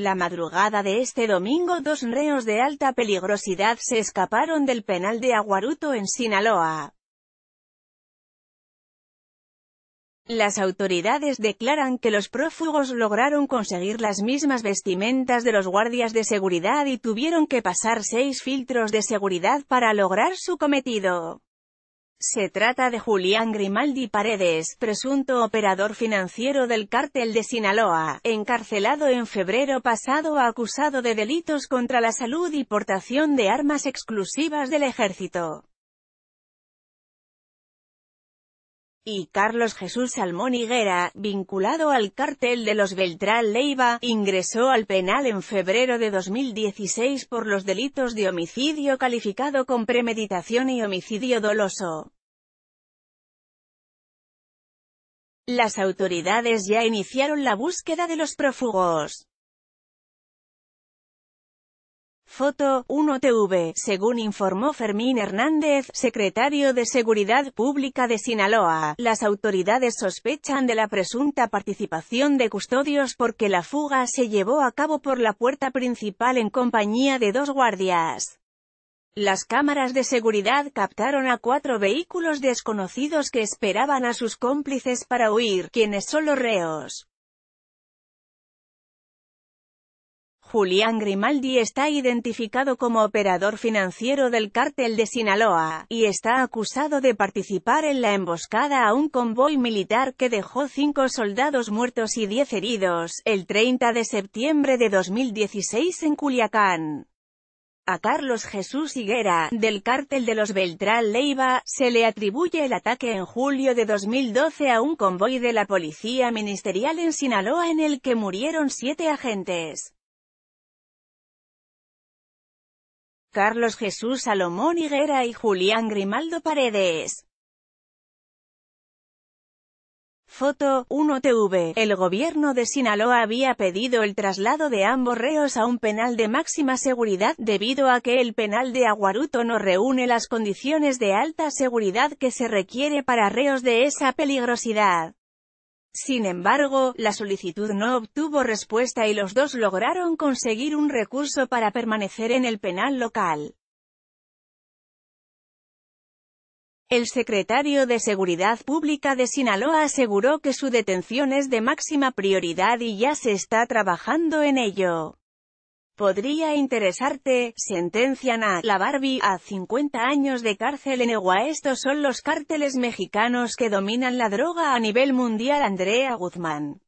La madrugada de este domingo dos reos de alta peligrosidad se escaparon del penal de Aguaruto en Sinaloa. Las autoridades declaran que los prófugos lograron conseguir las mismas vestimentas de los guardias de seguridad y tuvieron que pasar seis filtros de seguridad para lograr su cometido. Se trata de Julián Grimaldi Paredes, presunto operador financiero del cártel de Sinaloa, encarcelado en febrero pasado acusado de delitos contra la salud y portación de armas exclusivas del ejército. y Carlos Jesús Salmón Higuera, vinculado al cártel de los Beltrán Leiva, ingresó al penal en febrero de 2016 por los delitos de homicidio calificado con premeditación y homicidio doloso. Las autoridades ya iniciaron la búsqueda de los prófugos. Foto 1TV, según informó Fermín Hernández, secretario de Seguridad Pública de Sinaloa. Las autoridades sospechan de la presunta participación de custodios porque la fuga se llevó a cabo por la puerta principal en compañía de dos guardias. Las cámaras de seguridad captaron a cuatro vehículos desconocidos que esperaban a sus cómplices para huir, quienes son los reos. Julián Grimaldi está identificado como operador financiero del cártel de Sinaloa, y está acusado de participar en la emboscada a un convoy militar que dejó cinco soldados muertos y diez heridos, el 30 de septiembre de 2016 en Culiacán. A Carlos Jesús Higuera, del cártel de los Beltrán Leiva, se le atribuye el ataque en julio de 2012 a un convoy de la Policía Ministerial en Sinaloa en el que murieron siete agentes. Carlos Jesús Salomón Higuera y Julián Grimaldo Paredes. Foto 1 TV. El gobierno de Sinaloa había pedido el traslado de ambos reos a un penal de máxima seguridad, debido a que el penal de Aguaruto no reúne las condiciones de alta seguridad que se requiere para reos de esa peligrosidad. Sin embargo, la solicitud no obtuvo respuesta y los dos lograron conseguir un recurso para permanecer en el penal local. El secretario de Seguridad Pública de Sinaloa aseguró que su detención es de máxima prioridad y ya se está trabajando en ello. Podría interesarte, sentencian a La Barbie a 50 años de cárcel en Egua. Estos son los cárteles mexicanos que dominan la droga a nivel mundial. Andrea Guzmán.